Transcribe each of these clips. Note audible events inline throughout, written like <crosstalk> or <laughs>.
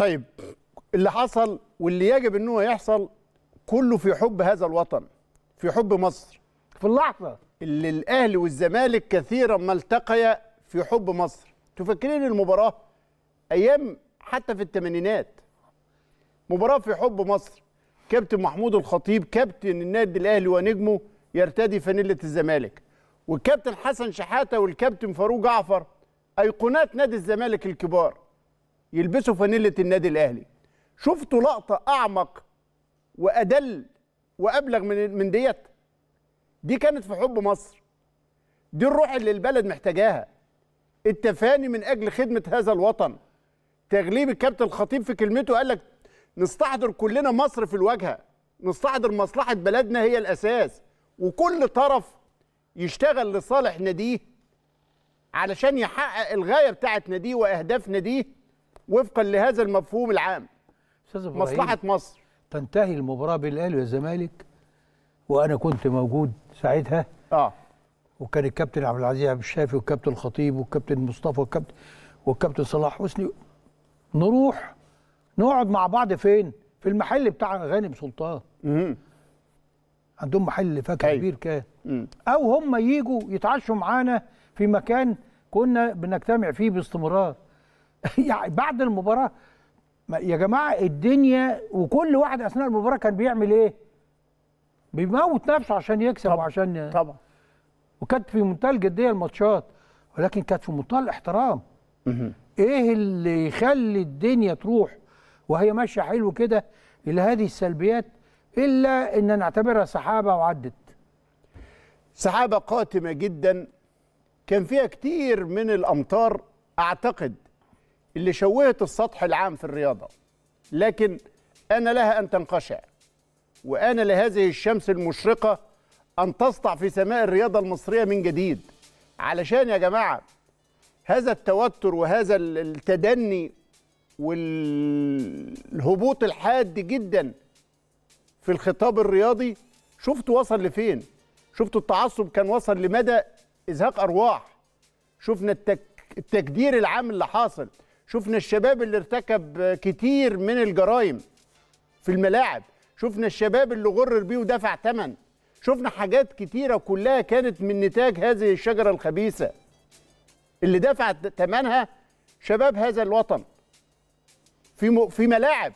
طيب اللي حصل واللي يجب ان هو يحصل كله في حب هذا الوطن في حب مصر في اللحظه اللي الاهلي والزمالك كثيرا ما التقيا في حب مصر تفكرين المباراه ايام حتى في الثمانينات مباراه في حب مصر كابتن محمود الخطيب كابتن النادي الاهلي ونجمه يرتدي فانيله الزمالك والكابتن حسن شحاته والكابتن فاروق جعفر ايقونات نادي الزمالك الكبار يلبسوا فانيله النادي الاهلي شفتوا لقطه اعمق وادل وابلغ من من ديت دي كانت في حب مصر دي الروح اللي البلد محتاجاها التفاني من اجل خدمه هذا الوطن تغليب الكابتن الخطيب في كلمته قال لك نستحضر كلنا مصر في الواجهه نستحضر مصلحه بلدنا هي الاساس وكل طرف يشتغل لصالح ناديه علشان يحقق الغايه بتاعه ناديه واهداف ناديه وفقا لهذا المفهوم العام مصلحه مصر تنتهي المباراه بين الاهلي والزمالك وانا كنت موجود ساعتها اه وكان الكابتن عبد العزيز عبد الشافي والكابتن الخطيب والكابتن مصطفى والكابتن والكابتن صلاح حسني نروح نقعد مع بعض فين؟ في المحل بتاع غانم سلطان عندهم محل فاكهه أيوه. كبير كان مم. او هم يجوا يتعشوا معانا في مكان كنا بنجتمع فيه باستمرار <laughs> يعني بعد المباراه يا جماعه الدنيا وكل واحد اثناء المباراه كان بيعمل ايه؟ بيموت نفسه عشان يكسب طبعًا وعشان طبعا وكانت في منتهى الجديه الماتشات ولكن كانت في منتهى الاحترام ايه اللي يخلي الدنيا تروح وهي ماشيه حلو كده الى هذه السلبيات الا ان نعتبرها سحابه وعدت سحابه قاتمه جدا كان فيها كتير من الامطار اعتقد اللي شوهت السطح العام في الرياضة لكن أنا لها أن تنقشع وأنا لهذه الشمس المشرقة أن تسطع في سماء الرياضة المصرية من جديد علشان يا جماعة هذا التوتر وهذا التدني والهبوط الحاد جدا في الخطاب الرياضي شفت وصل لفين شفت التعصب كان وصل لمدى إزهاق أرواح شفنا التك... التكدير العام اللي حاصل شفنا الشباب اللي ارتكب كتير من الجرائم في الملاعب شفنا الشباب اللي غرر بيه ودفع ثمن شفنا حاجات كتيره كلها كانت من نتاج هذه الشجره الخبيثه اللي دفعت ثمنها شباب هذا الوطن في في ملاعب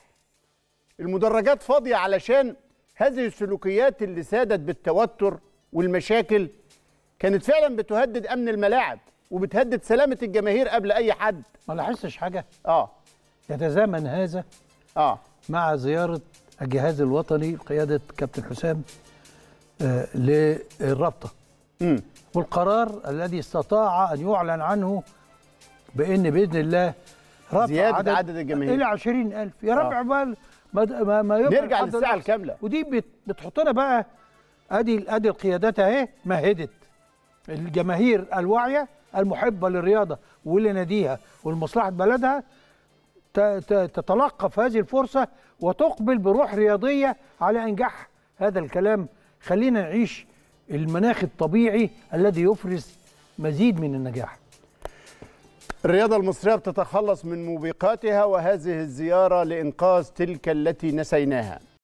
المدرجات فاضيه علشان هذه السلوكيات اللي سادت بالتوتر والمشاكل كانت فعلا بتهدد امن الملاعب وبتهدد سلامه الجماهير قبل اي حد ما لاحظتش حاجه اه يتزامن هذا اه مع زياره الجهاز الوطني بقياده كابتن حسام آه للرابطه امم والقرار الذي استطاع ان يعلن عنه بان باذن الله رفع زياده عدد, عدد الجماهير الى 20000 يا آه. رب آه. بقى ما ما يبقى نرجع للساعه الكامله ودي بتحطنا بقى ادي ادي القيادات اهي مهدت الجماهير الواعيه المحبه للرياضه ولناديها ولمصلحه بلدها تتلقف هذه الفرصه وتقبل بروح رياضيه على انجاح هذا الكلام خلينا نعيش المناخ الطبيعي الذي يفرز مزيد من النجاح الرياضة المصرية بتتخلص من موبقاتها وهذه الزيارة لإنقاذ تلك التي نسيناها